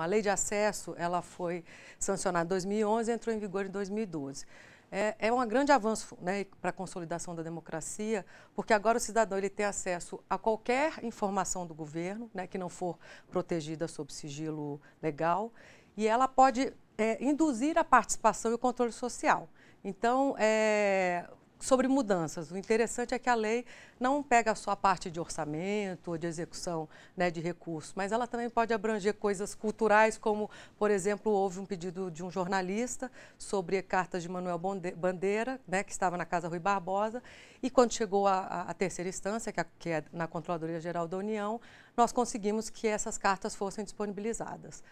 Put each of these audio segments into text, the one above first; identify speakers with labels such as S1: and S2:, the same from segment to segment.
S1: A lei de acesso, ela foi sancionada em 2011 e entrou em vigor em 2012. É, é um grande avanço né, para a consolidação da democracia, porque agora o cidadão ele tem acesso a qualquer informação do governo, né, que não for protegida sob sigilo legal, e ela pode é, induzir a participação e o controle social. Então, é, sobre mudanças. O interessante é que a lei não pega só a parte de orçamento ou de execução né, de recursos, mas ela também pode abranger coisas culturais, como, por exemplo, houve um pedido de um jornalista sobre cartas de Manuel Bandeira, né, que estava na Casa Rui Barbosa, e quando chegou à terceira instância, que, é, que é na Controladoria Geral da União, nós conseguimos que essas cartas fossem disponibilizadas.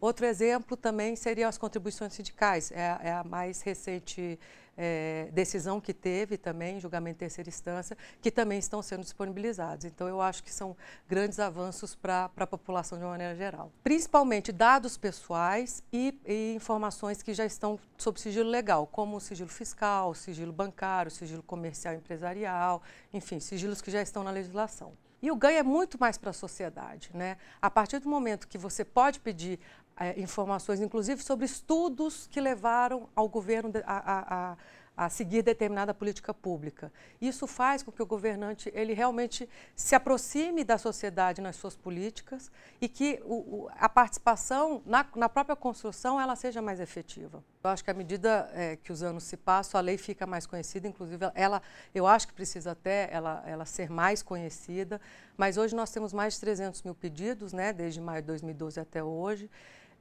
S1: Outro exemplo também seria as contribuições sindicais. É, a, é a mais recente é, decisão que teve também, julgamento em terceira instância, que também estão sendo disponibilizados. Então, eu acho que são grandes avanços para a população de uma maneira geral. Principalmente dados pessoais e, e, informações que já estão sob sigilo legal, como o sigilo fiscal, o sigilo bancário, o sigilo comercial e empresarial, enfim, sigilos que já estão na legislação. E o ganho é muito mais para a sociedade. Né? A partir do momento que você pode pedir é, informações, inclusive sobre estudos que levaram ao governo a, a, a a seguir determinada política pública. Isso faz com que o governante ele realmente se aproxime da sociedade nas suas políticas e que o, o, a participação na, na, própria construção ela seja mais efetiva. Eu acho que à medida é, que os anos se passam, a lei fica mais conhecida, inclusive ela, eu acho que precisa até ela, ela ser mais conhecida, mas hoje nós temos mais de 300 mil pedidos, né, desde maio de 2012 até hoje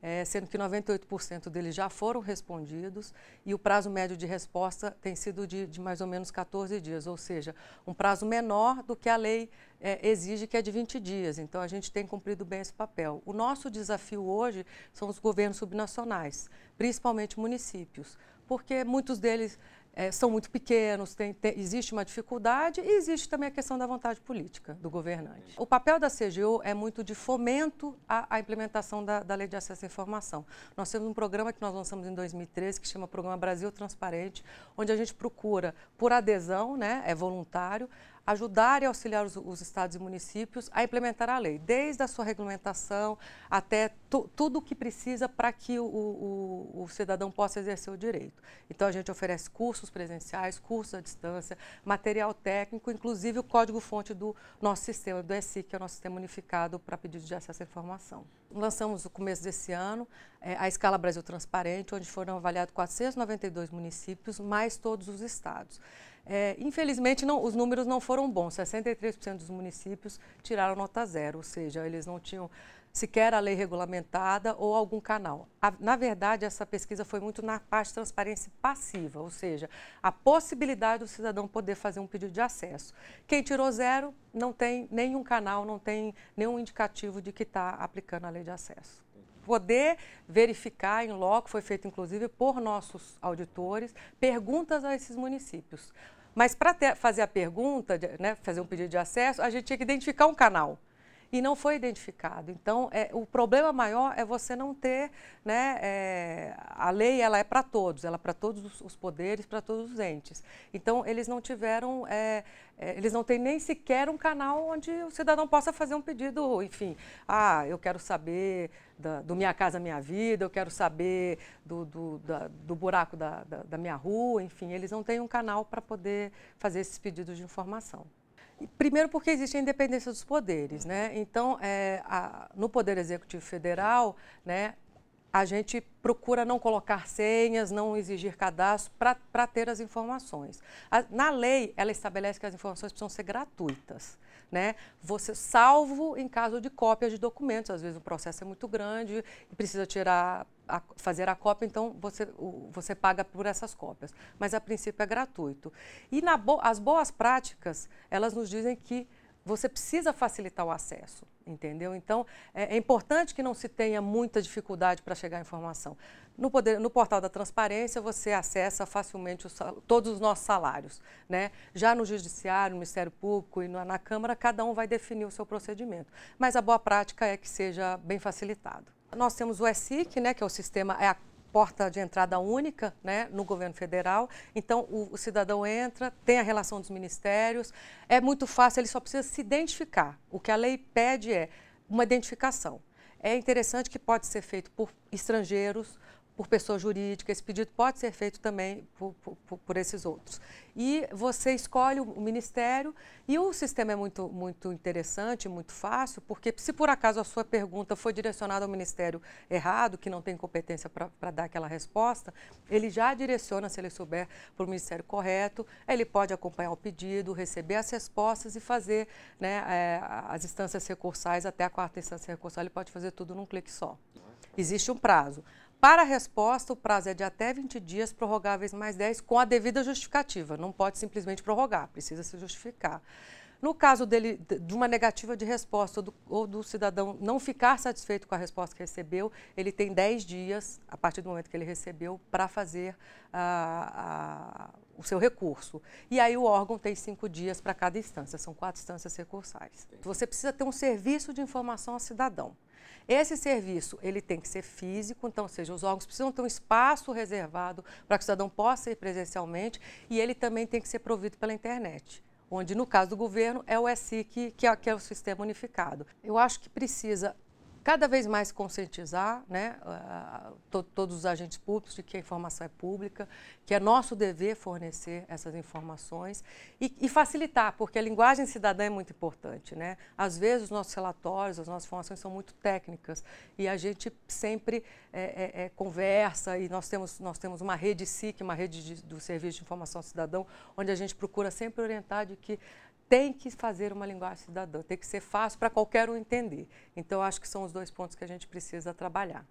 S1: é, sendo que 98% deles já foram respondidos e o prazo médio de resposta tem sido de, de, mais ou menos 14 dias, ou seja, um prazo menor do que a lei é, exige, que é de 20 dias. Então, a gente tem cumprido bem esse papel. O nosso desafio hoje são os governos subnacionais, principalmente municípios, porque muitos deles é, são muito pequenos, tem, tem, existe uma dificuldade e existe também a questão da vontade política do governante. O papel da CGU é muito de fomento à, à implementação da, da, Lei de Acesso à Informação. Nós temos um programa que nós lançamos em 2013 que chama Programa Brasil Transparente, onde a gente procura, por adesão, né, é voluntário, ajudar e auxiliar os, os, estados e municípios a implementar a lei, desde a sua regulamentação até tudo o que precisa para que o, o, o, cidadão possa exercer o direito. Então, a gente oferece cursos presenciais, cursos à distância, material técnico, inclusive o código-fonte do nosso sistema, do ESIC, que é o nosso sistema unificado para pedido de acesso à informação. Lançamos no começo desse ano é, a Escala Brasil Transparente, onde foram avaliados 492 municípios, mais todos os estados. É, infelizmente, não, os números não foram bons. 63% dos municípios tiraram nota zero, ou seja, eles não tinham sequer a lei regulamentada ou algum canal. A, na verdade, essa pesquisa foi muito na parte de transparência passiva, ou seja, a possibilidade do cidadão poder fazer um pedido de acesso. Quem tirou zero não tem nenhum canal, não tem nenhum indicativo de que está aplicando a lei de acesso poder verificar em loco, foi feito inclusive por nossos auditores, perguntas a esses municípios. Mas para fazer a pergunta, né, fazer um pedido de acesso, a gente tinha que identificar um canal e não foi identificado. Então, é, o problema maior é você não ter, né, é, a lei ela é para todos, ela é para todos os poderes, para todos os entes. Então, eles não tiveram, é, é, eles não têm nem sequer um canal onde o cidadão possa fazer um pedido, enfim, ah, eu quero saber da, do Minha Casa Minha Vida, eu quero saber do, do, da, do buraco da, da, da minha rua, enfim, eles não têm um canal para poder fazer esses pedidos de informação. Primeiro porque existe a independência dos poderes, né? Então, é, a, no Poder Executivo Federal, né, a gente procura não colocar senhas, não exigir cadastro para ter as informações. A, na lei, ela estabelece que as informações precisam ser gratuitas né? Você salvo em caso de cópia de documentos, às vezes o processo é muito grande e precisa tirar a, fazer a cópia, então você, o, você paga por essas cópias. Mas a princípio é gratuito. E bo, as boas práticas, elas nos dizem que você precisa facilitar o acesso, entendeu? Então, é, é importante que não se tenha muita dificuldade para chegar à informação. No, poder, no, portal da transparência, você acessa facilmente os, todos os nossos salários. Né? Já no Judiciário, no Ministério Público e na, na Câmara, cada um vai definir o seu procedimento. Mas a boa prática é que seja bem facilitado. Nós temos o ESIC, né, que é o sistema, é a porta de entrada única né, no governo federal. Então, o, o, cidadão entra, tem a relação dos ministérios, é muito fácil, ele só precisa se identificar. O que a lei pede é uma identificação. É interessante que pode ser feito por estrangeiros, por pessoa jurídica, esse pedido pode ser feito também por, por, por, esses outros. E você escolhe o ministério e o sistema é muito, muito interessante, muito fácil, porque se por acaso a sua pergunta foi direcionada ao ministério errado, que não tem competência para dar aquela resposta, ele já direciona, se ele souber, para o ministério correto, ele pode acompanhar o pedido, receber as respostas e fazer né, é, as instâncias recursais até a quarta instância recursal, ele pode fazer tudo num clique só. Existe um prazo. Para a resposta, o prazo é de até 20 dias, prorrogáveis mais 10, com a devida justificativa. Não pode simplesmente prorrogar, precisa se justificar. No caso dele, de uma negativa de resposta ou do, ou do, cidadão não ficar satisfeito com a resposta que recebeu, ele tem 10 dias, a partir do momento que ele recebeu, para fazer a, a o seu recurso. E aí o órgão tem cinco dias para cada instância, são quatro instâncias recursais. Então, você precisa ter um serviço de informação ao cidadão. Esse serviço ele tem que ser físico, então, ou seja, os órgãos precisam ter um espaço reservado para que o cidadão possa ir presencialmente e ele também tem que ser provido pela internet onde no caso do governo é o ESIC, é, que é o sistema unificado. Eu acho que precisa cada vez mais conscientizar né, to, todos os agentes públicos de que a informação é pública, que é nosso dever fornecer essas informações e, e, facilitar, porque a linguagem cidadã é muito importante. Né? Às vezes, os nossos relatórios, as nossas informações são muito técnicas e a gente sempre é, é, é, conversa e nós temos, nós temos uma rede SIC, uma rede de, do Serviço de Informação Cidadão, onde a gente procura sempre orientar de que tem que fazer uma linguagem cidadã, tem que ser fácil para qualquer um entender. Então, acho que são os dois pontos que a gente precisa trabalhar.